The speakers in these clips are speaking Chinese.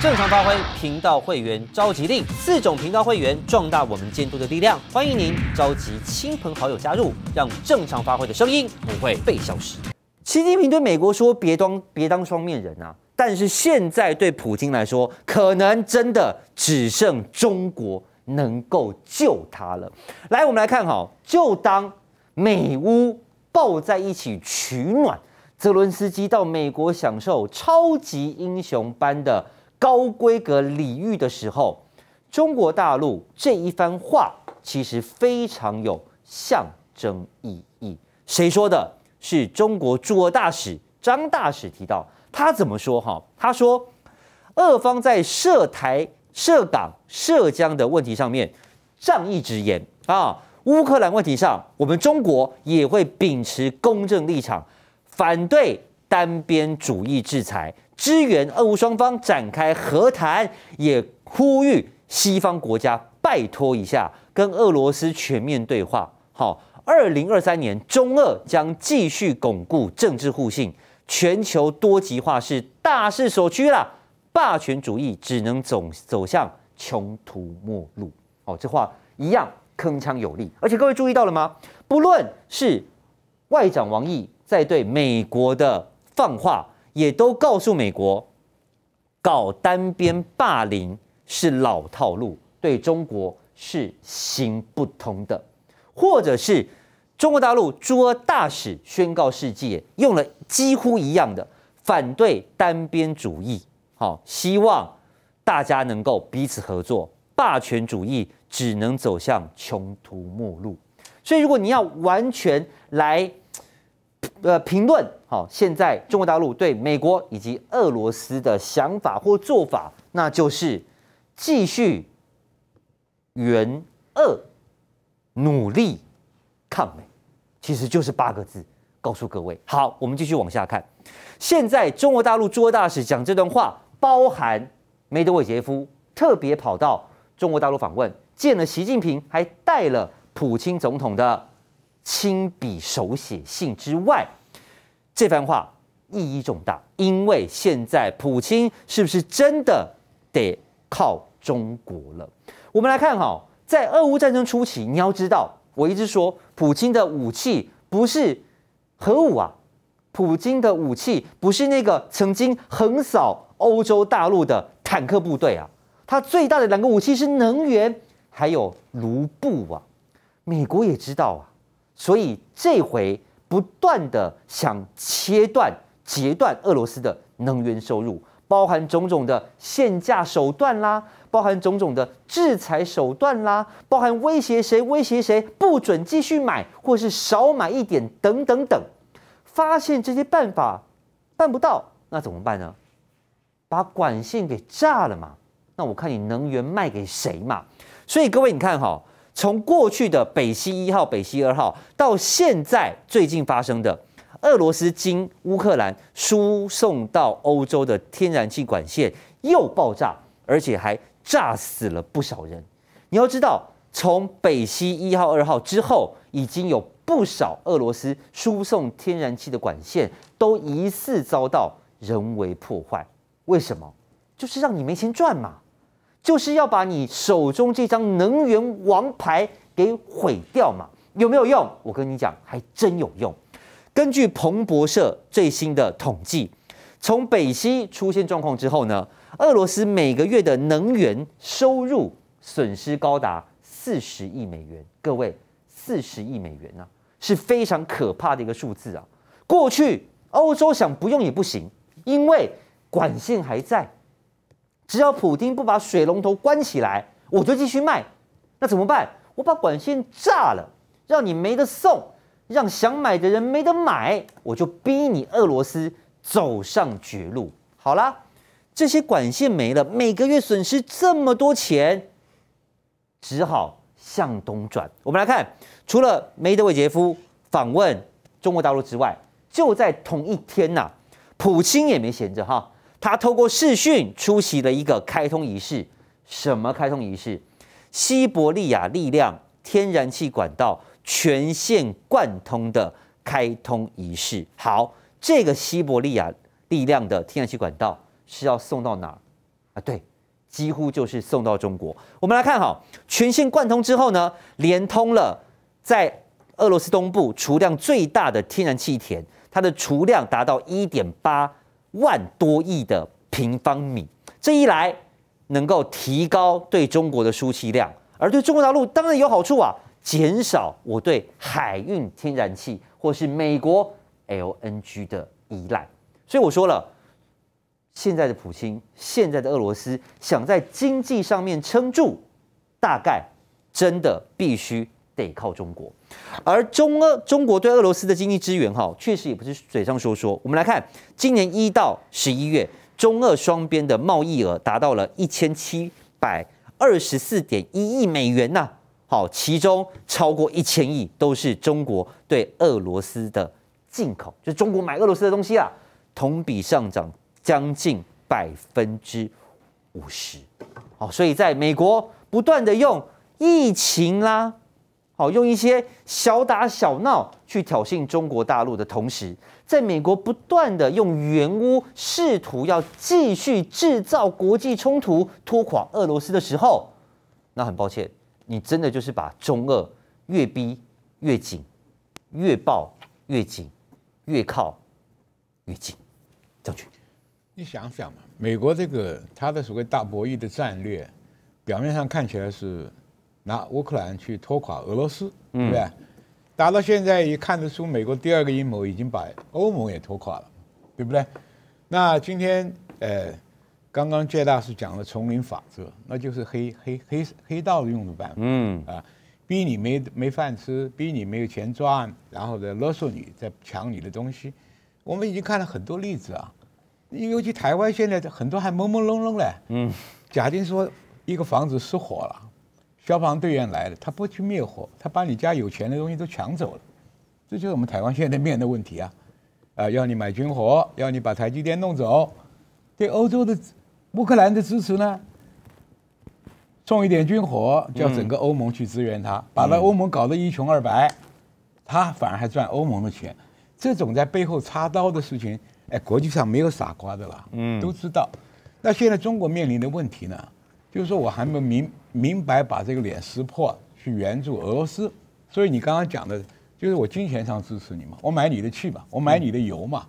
正常发挥，频道会员召集令，四种频道会员壮大我们监督的力量。欢迎您召集亲朋好友加入，让正常发挥的声音不会被消失。习近平对美国说：“别当别当双面人啊！”但是现在对普京来说，可能真的只剩中国能够救他了。来，我们来看哈，就当美乌抱在一起取暖，泽伦斯基到美国享受超级英雄般的。高规格礼遇的时候，中国大陆这一番话其实非常有象征意义。谁说的？是中国驻俄大使张大使提到。他怎么说？哈，他说，俄方在涉台、涉港、涉疆的问题上面，仗义执言啊。乌克兰问题上，我们中国也会秉持公正立场，反对单边主义制裁。支援俄乌双方展开和谈，也呼吁西方国家拜托一下，跟俄罗斯全面对话。好，二零二三年中俄将继续巩固政治互信，全球多极化是大势所趋啦，霸权主义只能走走向穷途末路。哦，这话一样铿锵有力。而且各位注意到了吗？不论是外长王毅在对美国的放话。也都告诉美国，搞单边霸凌是老套路，对中国是行不通的。或者是中国大陆驻俄大使宣告世界用了几乎一样的反对单边主义，好，希望大家能够彼此合作。霸权主义只能走向穷途末路。所以，如果你要完全来，呃，评论。好，现在中国大陆对美国以及俄罗斯的想法或做法，那就是继续援俄，努力抗美，其实就是八个字，告诉各位。好，我们继续往下看。现在中国大陆驻俄大使讲这段话，包含梅德韦杰夫特别跑到中国大陆访问，见了习近平，还带了普京总统的亲笔手写信之外。这番话意义重大，因为现在普京是不是真的得靠中国了？我们来看哈，在俄乌战争初期，你要知道，我一直说，普京的武器不是核武啊，普京的武器不是那个曾经横扫欧洲大陆的坦克部队啊，他最大的两个武器是能源还有卢布啊。美国也知道啊，所以这回。不断的想切断、截断俄罗斯的能源收入，包含种种的限价手段啦，包含种种的制裁手段啦，包含威胁谁、威胁谁不准继续买，或是少买一点等等等。发现这些办法办不到，那怎么办呢？把管线给炸了嘛？那我看你能源卖给谁嘛？所以各位，你看哈。从过去的北溪一号、北溪二号，到现在最近发生的俄罗斯经乌克兰输送到欧洲的天然气管线又爆炸，而且还炸死了不少人。你要知道，从北溪一号、二号之后，已经有不少俄罗斯输送天然气的管线都疑似遭到人为破坏。为什么？就是让你没钱赚嘛。就是要把你手中这张能源王牌给毁掉嘛？有没有用？我跟你讲，还真有用。根据彭博社最新的统计，从北溪出现状况之后呢，俄罗斯每个月的能源收入损失高达四十亿美元。各位，四十亿美元呢是非常可怕的一个数字啊！过去欧洲想不用也不行，因为管线还在。只要普京不把水龙头关起来，我就继续卖。那怎么办？我把管线炸了，让你没得送，让想买的人没得买，我就逼你俄罗斯走上绝路。好了，这些管线没了，每个月损失这么多钱，只好向东转。我们来看，除了梅德韦杰夫访问中国大陆之外，就在同一天呐，普京也没闲着哈。他透过视讯出席了一个开通仪式，什么开通仪式？西伯利亚力量天然气管道全线贯通的开通仪式。好，这个西伯利亚力量的天然气管道是要送到哪？啊，对，几乎就是送到中国。我们来看哈，全线贯通之后呢，连通了在俄罗斯东部储量最大的天然气田，它的储量达到一点八。万多亿的平方米，这一来能够提高对中国的输气量，而对中国大陆当然有好处啊，减少我对海运天然气或是美国 LNG 的依赖。所以我说了，现在的普京，现在的俄罗斯想在经济上面撑住，大概真的必须。得靠中国，而中俄中国对俄罗斯的经济支援，哈，确实也不是嘴上说说。我们来看，今年一到十一月，中俄双边的贸易额达到了一千七百二十四点一亿美元呐。好，其中超过一千亿都是中国对俄罗斯的进口，就是中国买俄罗斯的东西啊，同比上涨将近百分之五十。哦，所以在美国不断的用疫情啦。好，用一些小打小闹去挑衅中国大陆的同时，在美国不断的用原污试图要继续制造国际冲突，拖垮俄罗斯的时候，那很抱歉，你真的就是把中俄越逼越紧，越抱越紧，越靠越紧。将军，你想想嘛，美国这个他的所谓大博弈的战略，表面上看起来是。拿乌克兰去拖垮俄罗斯，对不对？打到现在也看得出，美国第二个阴谋已经把欧盟也拖垮了，对不对？那今天呃，刚刚谢大师讲了丛林法则，那就是黑黑黑黑道用的办法，嗯啊，逼你没没饭吃，逼你没有钱赚，然后再勒索你，再抢你的东西。我们已经看了很多例子啊，尤其台湾现在很多还朦朦胧胧嘞，嗯，假定说一个房子失火了。消防队员来了，他不去灭火，他把你家有钱的东西都抢走了，这就是我们台湾现在面的问题啊！啊，要你买军火，要你把台积电弄走，对欧洲的乌克兰的支持呢，送一点军火，叫整个欧盟去支援他，把那欧盟搞得一穷二白，他反而还赚欧盟的钱，这种在背后插刀的事情，哎，国际上没有傻瓜的啦，嗯，都知道。那现在中国面临的问题呢？就是说我还没明明白把这个脸撕破去援助俄罗斯，所以你刚刚讲的，就是我金钱上支持你嘛，我买你的气嘛，我买你的油嘛。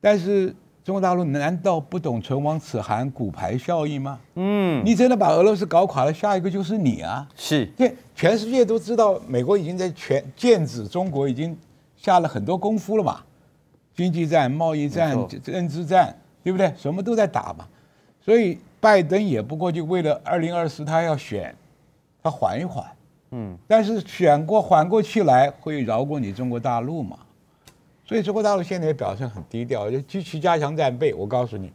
但是中国大陆难道不懂唇亡齿寒、骨牌效应吗？嗯，你真的把俄罗斯搞垮了，下一个就是你啊。是，因为全世界都知道，美国已经在全剑指中国，已经下了很多功夫了嘛。经济战、贸易战、政治战，对不对？什么都在打嘛。所以。拜登也不过就为了二零二四他要选，他缓一缓，嗯，但是选过缓过去来会饶过你中国大陆嘛？所以中国大陆现在也表现很低调，就继续加强战备。我告诉你，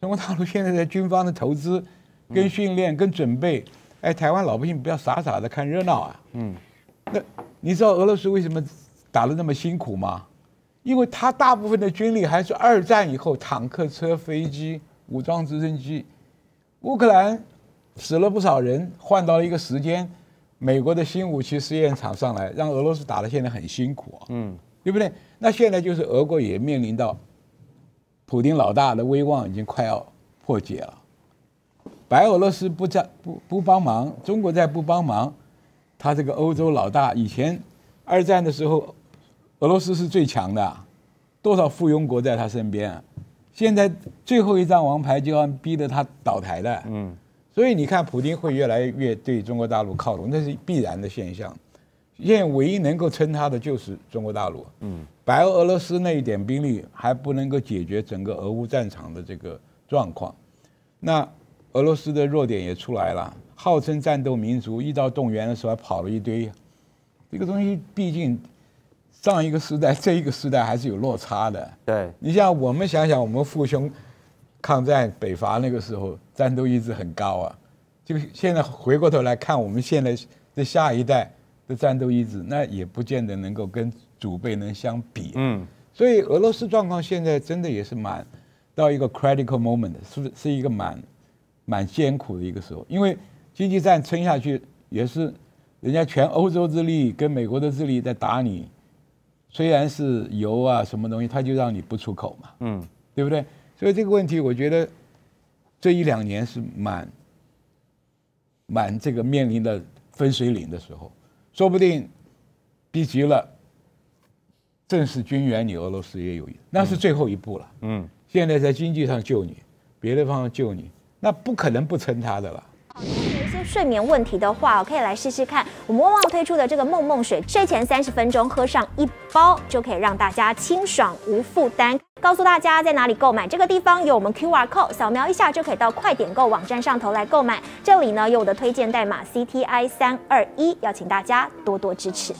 中国大陆现在在军方的投资、跟训练、跟准备，哎，台湾老百姓不要傻傻的看热闹啊，嗯，那你知道俄罗斯为什么打的那么辛苦吗？因为他大部分的军力还是二战以后坦克车、飞机。武装直升机，乌克兰死了不少人，换到了一个时间，美国的新武器试验场上来，让俄罗斯打的现在很辛苦啊，嗯，对不对？那现在就是俄国也面临到，普京老大的威望已经快要破解了，白俄罗斯不在不不帮忙，中国在不帮忙，他这个欧洲老大，以前二战的时候，俄罗斯是最强的，多少附庸国在他身边。现在最后一张王牌就要逼得他倒台了，嗯，所以你看，普京会越来越对中国大陆靠拢，那是必然的现象。现在唯一能够撑他的就是中国大陆，嗯，白俄罗斯那一点兵力还不能够解决整个俄乌战场的这个状况。那俄罗斯的弱点也出来了，号称战斗民族，一到动员的时候还跑了一堆，这个东西毕竟。上一个时代，这一个时代还是有落差的。对，你像我们想想，我们父兄抗战北伐那个时候，战斗意志很高啊。就现在回过头来看，我们现在的下一代的战斗意志，那也不见得能够跟祖辈能相比。嗯，所以俄罗斯状况现在真的也是蛮到一个 critical moment，是不？是一个蛮蛮艰苦的一个时候，因为经济战撑下去也是人家全欧洲之力跟美国的智力在打你。虽然是油啊什么东西，他就让你不出口嘛，嗯，对不对？所以这个问题，我觉得这一两年是满满这个面临的分水岭的时候，说不定逼急了，正式军援你，俄罗斯也有，那是最后一步了。嗯，现在在经济上救你，别的方面救你，那不可能不撑他的了。睡眠问题的话，可以来试试看我们旺旺推出的这个梦梦水，睡前三十分钟喝上一包，就可以让大家清爽无负担。告诉大家在哪里购买，这个地方有我们 Q R code，扫描一下就可以到快点购网站上头来购买。这里呢有我的推荐代码 C T I 三二一，要请大家多多支持。